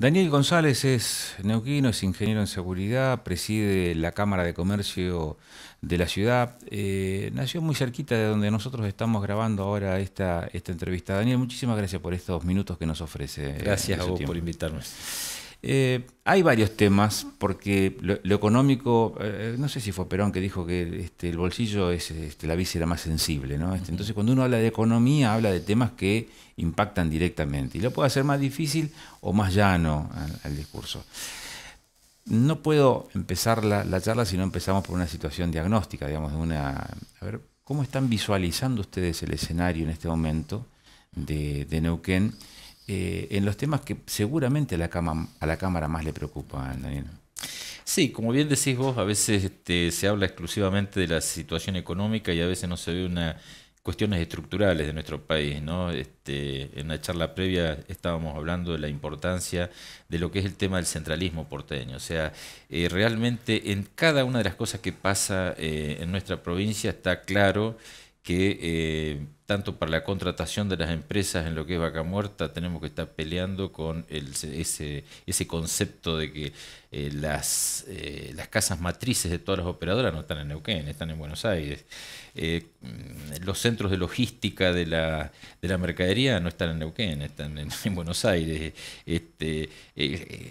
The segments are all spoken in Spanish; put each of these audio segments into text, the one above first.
Daniel González es neuquino, es ingeniero en seguridad, preside la Cámara de Comercio de la ciudad. Eh, nació muy cerquita de donde nosotros estamos grabando ahora esta, esta entrevista. Daniel, muchísimas gracias por estos minutos que nos ofrece. Eh, gracias este a vos por invitarnos. Eh, hay varios temas, porque lo, económico, eh, no sé si fue Perón que dijo que este, el bolsillo es este, la víscera más sensible, ¿no? Este, entonces cuando uno habla de economía, habla de temas que impactan directamente y lo puede hacer más difícil o más llano al, discurso. No puedo empezar la, charla si no empezamos por una situación diagnóstica, digamos, de una... A ver, ¿cómo están visualizando ustedes el escenario en este momento de, de Neuquén? Eh, en los temas que seguramente a la, Cámara más le preocupa, Daniel. Sí, como bien decís vos, a veces este, se habla exclusivamente de la situación económica y a veces no se ve una cuestiones estructurales de nuestro país. ¿no? Este, en la charla previa estábamos hablando de la importancia de lo que es el tema del centralismo porteño. O sea, eh, realmente en cada una de las cosas que pasa eh, en nuestra provincia está claro que tanto para la contratación de las empresas en lo que es vaca muerta, tenemos que estar peleando con ese, concepto de que eh, las, eh, las casas matrices de todas las operadoras no están en Neuquén, están en Buenos Aires. Eh, mm, los centros de logística de la, mercadería no están en Neuquén, están en, Buenos Aires. Este,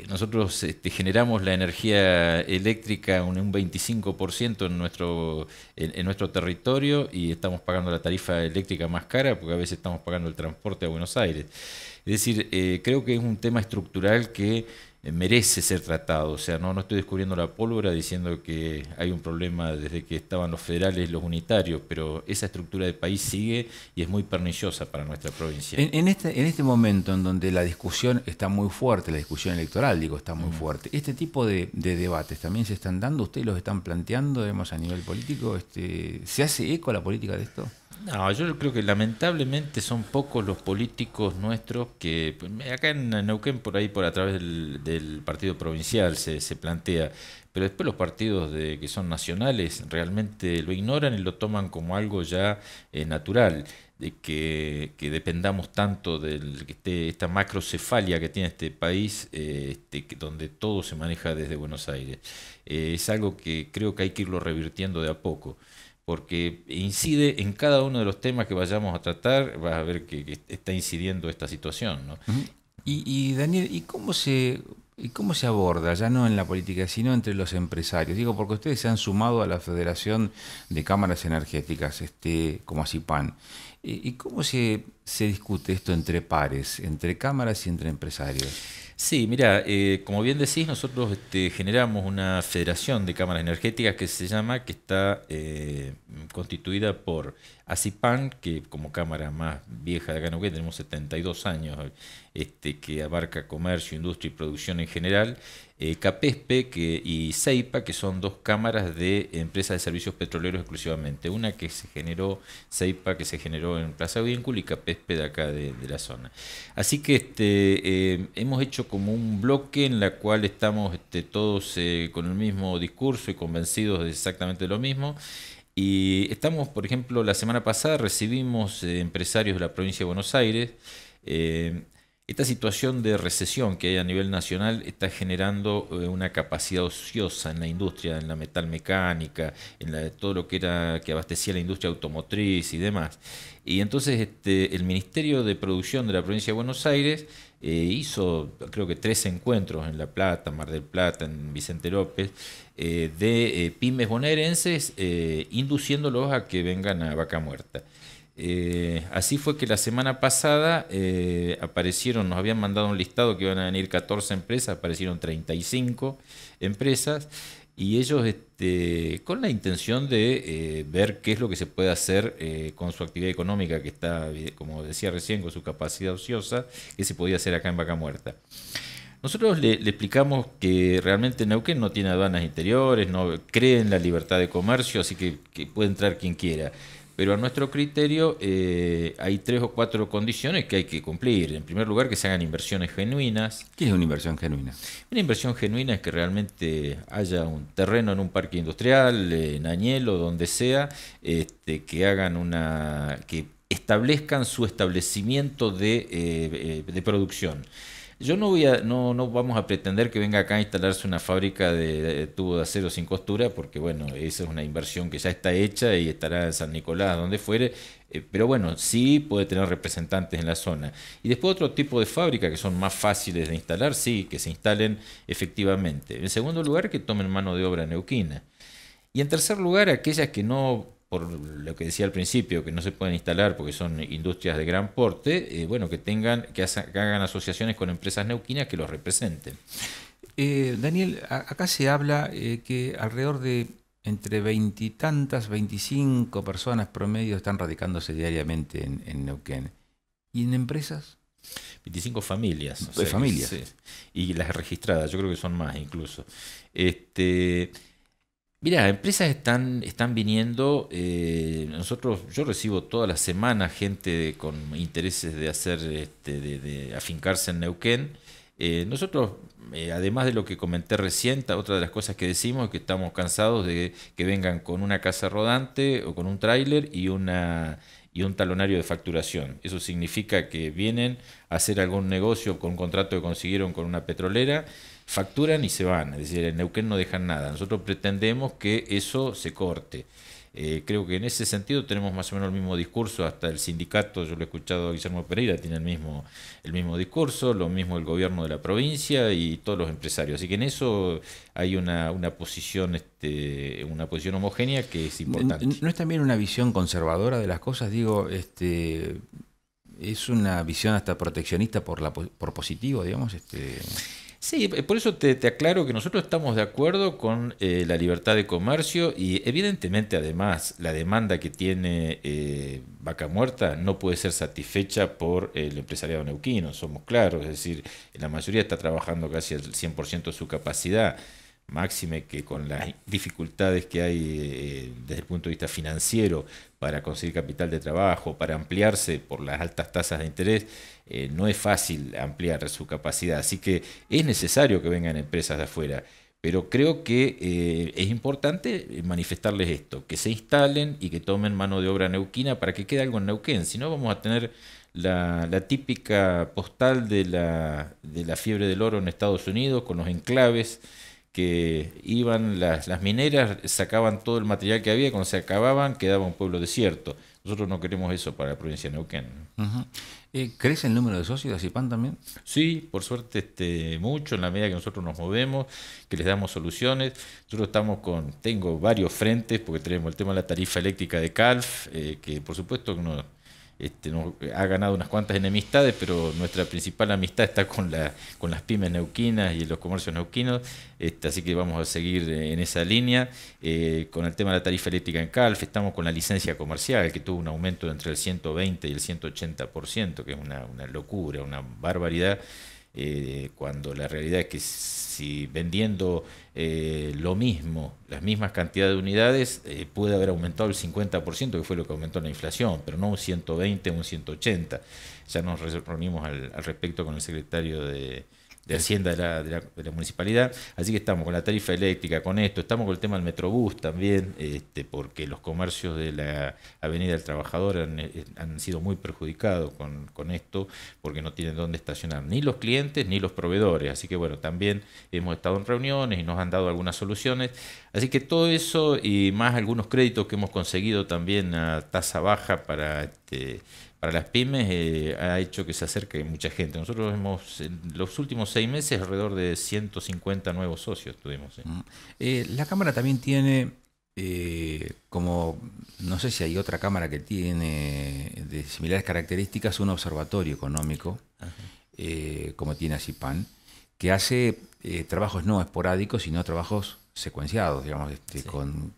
nosotros este, generamos la energía eléctrica un, 25% en nuestro, en nuestro territorio y estamos pagando la tarifa eléctrica más cara, porque a veces estamos pagando el transporte a Buenos Aires. Es decir, eh, creo que es un tema estructural que eh, merece ser tratado. O sea, no, no estoy descubriendo la pólvora diciendo que hay un problema desde que estaban los federales, los unitarios, pero esa estructura de país sigue y es muy perniciosa para nuestra provincia. En, este, en este momento en donde la discusión está muy fuerte, la discusión electoral, digo, está muy mm. fuerte, ¿este tipo de, debates también se están dando? ¿Ustedes los están planteando, a nivel político? Este, ¿Se hace eco la política de esto? No, yo creo que lamentablemente son pocos los políticos nuestros que, pues, acá en Neuquén por ahí, por a través del, partido provincial se, plantea, pero después los partidos de, que son nacionales realmente lo ignoran y lo toman como algo ya eh, natural, de que, dependamos tanto de esté esta macrocefalia que tiene este país, eh, este, donde todo se maneja desde Buenos Aires. Eh, es algo que creo que hay que irlo revirtiendo de a poco porque incide en cada uno de los temas que vayamos a tratar, vas a ver que, está incidiendo esta situación. ¿no? y, Daniel, ¿y cómo se... aborda, ya no en la política, sino entre los empresarios? Digo, porque ustedes se han sumado a la Federación de Cámaras Energéticas, este, como así eh, ¿Y cómo se discute esto entre pares, entre cámaras y entre empresarios? Sí, mira, eh, como bien decís, nosotros este, generamos una federación de cámaras energéticas que se llama, que está eh, constituida por ACIPAN, que como cámara más vieja de acá en Uruguay, tenemos 72 años, este, que abarca comercio, industria y producción en general, eh, Capespe y Ceipa, que son dos cámaras de empresas de servicios petroleros exclusivamente. Una que se generó, Ceipa, que se generó en Plaza Vínculo y Capespe de acá de, la zona. Así que este, eh, hemos hecho como un bloque en la cual estamos este, todos eh, con el mismo discurso y convencidos de exactamente lo mismo. Y estamos, por ejemplo, la semana pasada recibimos empresarios de la provincia de Buenos Aires. Esta situación de recesión que hay a nivel nacional está generando eh, una capacidad ociosa en la industria, en la metalmecánica, en la, todo lo que era que abastecía la industria automotriz y demás. Y entonces este, el Ministerio de Producción de la provincia de Buenos Aires eh, hizo creo que tres encuentros en La Plata, Mar del Plata, en Vicente López, eh, de pymes bonaerenses, induciéndolos a que vengan a vaca muerta. Eh, así fue que la semana pasada eh, aparecieron, nos habían mandado un listado que iban a venir 14 empresas, aparecieron 35 empresas y ellos este, con la intención de eh, ver qué es lo que se puede hacer con su actividad económica que está, como decía recién, con su capacidad ociosa, qué se podía hacer acá en Vaca Muerta. Nosotros le, explicamos que realmente Neuquén no tiene aduanas interiores, no cree en la libertad de comercio, así que, que puede entrar quien quiera. Pero a nuestro criterio eh, hay tres o cuatro condiciones que hay que cumplir. En primer lugar, que se hagan inversiones genuinas. ¿Qué es una inversión genuina? Una inversión genuina es que realmente haya un terreno en un parque industrial, en Añelo, donde sea, este, que hagan una, que establezcan su establecimiento de, eh, eh, de producción. Yo no voy a, no, no vamos a pretender que venga acá a instalarse una fábrica de, tubo de acero sin costura, porque bueno, esa es una inversión que ya está hecha y estará en San Nicolás, donde fuere, eh, pero bueno, sí puede tener representantes en la zona. Y después otro tipo de fábricas que son más fáciles de instalar, sí, que se instalen efectivamente. En segundo lugar, que tomen mano de obra neuquina. Y en tercer lugar, aquellas que no por lo que decía al principio, que no se pueden instalar porque son industrias de gran porte, eh, bueno, que tengan, que, hagan, asociaciones con empresas neuquinas que los representen. Eh, Daniel, acá se habla eh, que alrededor de entre veintitantas, veinticinco personas promedio están radicándose diariamente en, Neuquén. ¿Y en empresas? 25 familias. De familias. Y las registradas, yo creo que son más incluso. Este, Mira, empresas están, están viniendo, eh, nosotros, yo recibo todas las semanas gente con intereses de hacer, este, de, afincarse en Neuquén. Eh, nosotros, eh, además de lo que comenté recién, otra de las cosas que decimos es que estamos cansados de que vengan con una casa rodante o con un tráiler y una, y un talonario de facturación. Eso significa que vienen a hacer algún negocio con un contrato que consiguieron con una petrolera facturan y se van. Es decir, en Neuquén no dejan nada. Nosotros pretendemos que eso se corte. Eh, creo que en ese sentido tenemos más o menos el mismo discurso, hasta el sindicato, yo lo he escuchado a Guillermo Pereira, tiene el mismo, el mismo discurso, lo mismo el gobierno de la provincia y todos los empresarios. Así que en eso hay una, una posición, este, una posición homogénea que es importante. ¿No es también una visión conservadora de las cosas? Digo, este, es una visión hasta proteccionista por, la, por positivo, digamos. Este... Sí, eh, por eso te, aclaro que nosotros estamos de acuerdo con eh, la libertad de comercio y evidentemente además la demanda que tiene eh, Vaca Muerta no puede ser satisfecha por el empresariado neuquino, somos claros, es decir, la mayoría está trabajando casi al 100% de su capacidad. Máxime que con las dificultades que hay eh, desde el punto de vista financiero para conseguir capital de trabajo, para ampliarse por las altas tasas de interés, eh, no es fácil ampliar su capacidad. Así que es necesario que vengan empresas de afuera. Pero creo que eh, es importante manifestarles esto, que se instalen y que tomen mano de obra neuquina para que quede algo en Neuquén. Si no, vamos a tener la, típica postal de la, de la fiebre del oro en Estados Unidos, con los enclaves que iban las, mineras, sacaban todo el material que había, cuando se acababan quedaba un pueblo desierto. Nosotros no queremos eso para la provincia de Neuquén. Eh, ¿Crece el número de socios de ACIPAN también? Sí, por suerte este, mucho, en la medida que nosotros nos movemos, que les damos soluciones. Nosotros estamos con, tengo varios frentes, porque tenemos el tema de la tarifa eléctrica de CALF, eh, que por supuesto que nos este, eh, ha ganado unas cuantas enemistades, pero nuestra principal amistad está con, la, con las pymes neuquinas y los comercios neuquinos, este, así que vamos a seguir eh, en esa línea. Eh, con el tema de la tarifa eléctrica en Calfe, estamos con la licencia comercial, que tuvo un aumento entre el 120 y el 180%, que es una, una locura, una barbaridad. Eh, cuando la realidad es que si vendiendo eh, lo mismo, las mismas cantidades de unidades, eh, puede haber aumentado el 50%, que fue lo que aumentó la inflación, pero no un 120, un 180. Ya nos reunimos al respecto con el secretario de, de Hacienda de la, municipalidad. Así que estamos con la tarifa eléctrica, con esto, estamos con el tema del Metrobús también, este, porque los comercios de la Avenida del Trabajador eh, han, sido muy perjudicados con, con, esto, porque no tienen dónde estacionar ni los clientes ni los proveedores. Así que bueno, también hemos estado en reuniones y nos han dado algunas soluciones. Así que todo eso y más algunos créditos que hemos conseguido también a tasa baja para este, para las pymes eh, ha hecho que se acerque mucha gente. Nosotros hemos, en los últimos seis meses, alrededor de 150 nuevos socios tuvimos. ¿eh? Eh, la Cámara también tiene como no sé si hay otra cámara que tiene de similares características, un observatorio económico, como tiene Asipan, que hace trabajos no esporádicos, sino trabajos secuenciados, digamos, este, con,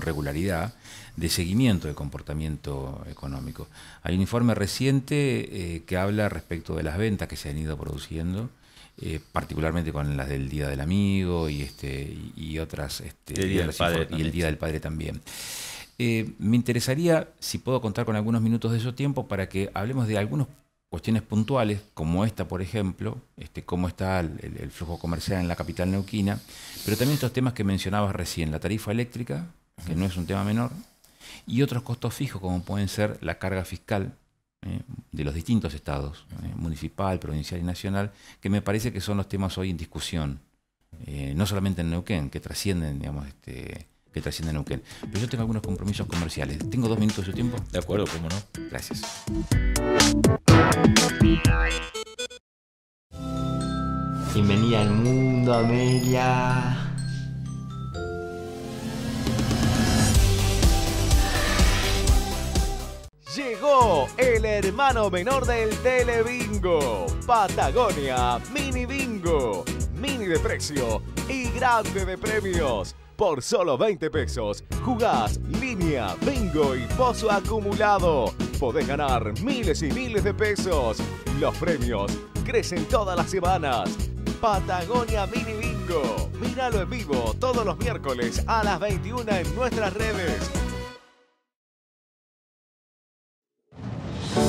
regularidad, de seguimiento del comportamiento económico. Hay un informe reciente eh, que habla respecto de las ventas que se han ido produciendo, eh, particularmente con las del Día del Amigo y, este, y otras, este, el Día del Padre y el Día del Padre también. Eh, me interesaría, si puedo contar con algunos minutos de su tiempo, para que hablemos de algunos cuestiones puntuales, como esta, por ejemplo, este, cómo está el, flujo comercial en la capital neuquina, pero también estos temas que mencionabas recién, la tarifa eléctrica, que no es un tema menor, y otros costos fijos, como pueden ser la carga fiscal eh, de los distintos estados, eh, municipal, provincial y nacional, que me parece que son los temas hoy en discusión, eh, no solamente en Neuquén, que trascienden, digamos, este, que trascienden Neuquén. Pero yo tengo algunos compromisos comerciales. ¿Tengo dos minutos de su tiempo? De acuerdo, cómo no. Gracias. Bienvenida al mundo, Amelia. Llegó el hermano menor del Telebingo, Patagonia Mini Bingo, mini de precio y grande de premios. Por solo 20 pesos, jugás línea, bingo y pozo acumulado podés ganar miles y miles de pesos. Los premios crecen todas las semanas. Patagonia Mini Bingo. Míralo en vivo todos los miércoles a las 21 en nuestras redes.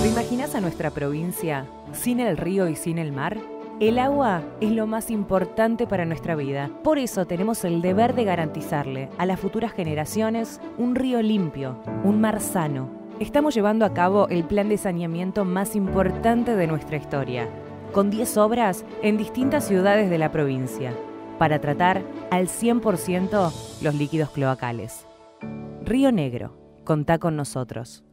¿Te imaginas a nuestra provincia sin el río y sin el mar? El agua es lo más importante para nuestra vida. Por eso tenemos el deber de garantizarle a las futuras generaciones un río limpio, un mar sano estamos llevando a cabo el plan de saneamiento más importante de nuestra historia, con 10 obras en distintas ciudades de la provincia, para tratar al 100% los líquidos cloacales. Río Negro, contá con nosotros.